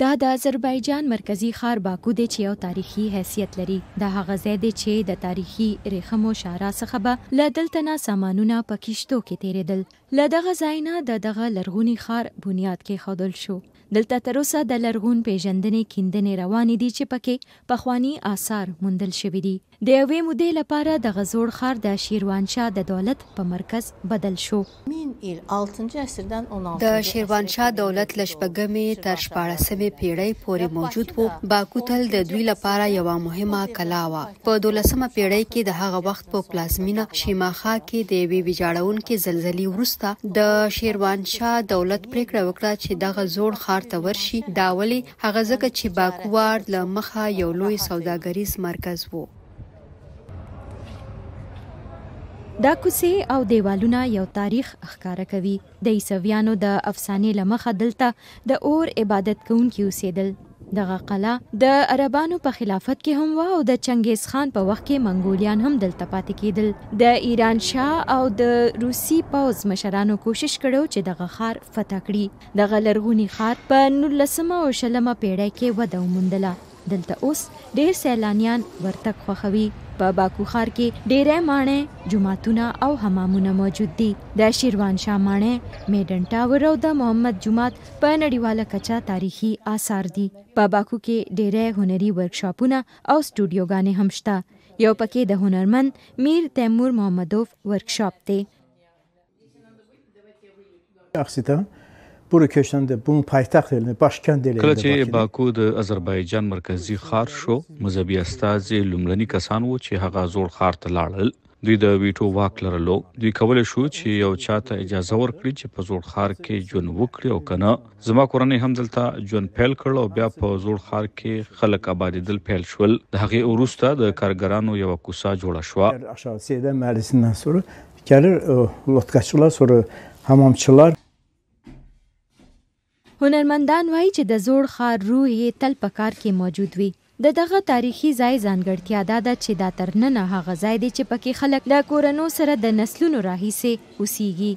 دا د آذربایجان مرکزی ښار باکو دی چې یو تاریخي حیثیت لري دا هغه ځای دی چې د تاریخي ریخمو شارا څخه به له دلته نه سامانونه په کشتو کې تیرېدل له دغه ځای نه د دغه لرغوني ښار بنیاد کې ښودل شو دلته تر اوسه د لرغون پیژندنې کیندنې روانې دي چې پکې پخوانی آثار موندل شوي دي د یوې مودې لپاره د غزوړ ښار د شیروانشاه د دولت په مرکز بدل شو د شیروانشاه دولت لشبګمې تر شپاړسمې پیړۍ پورې موجود وو باکو تل د دوی لپاره یو مهمه کلا و په دولسمه پیړۍ کې د هغه وخت په پلازمینا شیماخه کې د وی ویجاړون کې زلزلې ورسته د شیروانشاه دولت پریکړه وکړه چې دغه زوړ ښار ته ورشي دا ولی هغه ځکه چې باکوارد له مخه یو لوی سوداګریز مرکز وو دا کوڅې او دیوالونه یو تاریخ ښکاره کوي د عیسویانو د افسانې لمخه دلته د اور عبادت کوونکي اوسېدل دغه قلعه د عربانو په خلافت کې هم و او د چنګیز خان په وخت کې منګولیان هم دلته پاتې کیدل د ایران شاه او د روسی پوز مشرانو کوشش کړو چې دغه خار فتح کړي دغه لرغونی خار په 19 او 20 پیړۍ کې وده وموندله دلته اوس ډیر سیلانیان ورتګ خوخوي په باکو خار کې ډیره مانې جمعهتونه او حمامونه موجود دي د شیروان شاه مانې میډن ټاور او د محمد جمعات په نړیواله کچا تاریخي آثار دي په باکو کې ډیره هنري ورکشاپونه او سټوډیوګانې هم شته یو پکې د هنرمند میر تیمور محمدوف ورکشاپ دی اخسیته Bura köçəndə bunun paytaxt elini, başkənd elini. کله چې باکو د آذربایجان مرکزی خار شو مذهبي استاذ لومړني کسان وو چې هغه زوړ خار ته لاړل دوی د ویټو واک لرلو دوی کول شو چې یو چاته اجازه ورکړي چې په زوړ خار کې جون وکړي او کنه زما کورنۍ هم دلته جون پیل کړ او بیا په زوړ خار کې خلک آبادی دل پیل شول د هغه وروسته د کارګرانو یو کوسا جوړه شو. Aşağı Seyda Mahallesi'nden sonra gelir lotkaçılar e, sonra hamamçılar هنرمندان وایي چې د زوړ ښار روح یې تل په کار کې موجود وي د دغه تاریخي ځای ځانګړتیا دا ده چې دا تر ننه هغه ځای دی چې پکې خلک د کورنو سره د نسلونو راهیسې اوسیږي